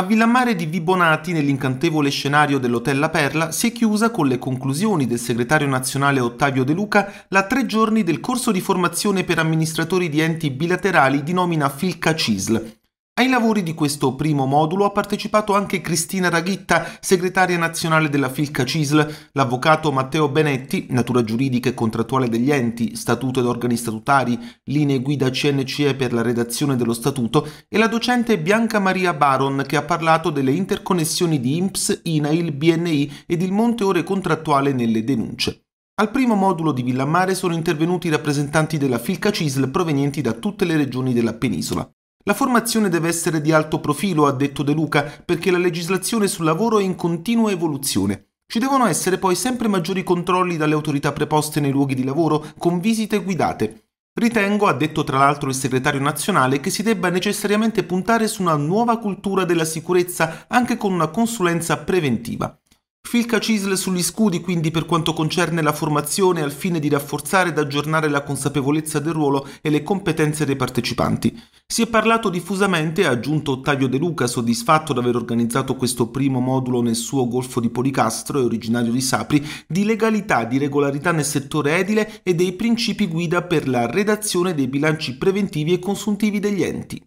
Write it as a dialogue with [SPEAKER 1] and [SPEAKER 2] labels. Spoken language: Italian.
[SPEAKER 1] A Villamare di Vibonati, nell'incantevole scenario dell'Hotel La Perla, si è chiusa con le conclusioni del segretario nazionale Ottavio De Luca la tre giorni del corso di formazione per amministratori di enti bilaterali di nomina Filca CISL, ai lavori di questo primo modulo ha partecipato anche Cristina Raghitta, segretaria nazionale della Filca CISL, l'avvocato Matteo Benetti, natura giuridica e contrattuale degli enti, statuto ed organi statutari, linee guida CNCE per la redazione dello statuto e la docente Bianca Maria Baron che ha parlato delle interconnessioni di INPS, INAIL, BNI ed il monte ore contrattuale nelle denunce. Al primo modulo di Villamare sono intervenuti i rappresentanti della Filca CISL provenienti da tutte le regioni della penisola. La formazione deve essere di alto profilo, ha detto De Luca, perché la legislazione sul lavoro è in continua evoluzione. Ci devono essere poi sempre maggiori controlli dalle autorità preposte nei luoghi di lavoro con visite guidate. Ritengo, ha detto tra l'altro il segretario nazionale, che si debba necessariamente puntare su una nuova cultura della sicurezza anche con una consulenza preventiva. Filca Cisle sugli scudi quindi per quanto concerne la formazione al fine di rafforzare ed aggiornare la consapevolezza del ruolo e le competenze dei partecipanti. Si è parlato diffusamente, ha aggiunto Ottavio De Luca, soddisfatto di aver organizzato questo primo modulo nel suo golfo di Policastro e originario di Sapri, di legalità, di regolarità nel settore edile e dei principi guida per la redazione dei bilanci preventivi e consuntivi degli enti.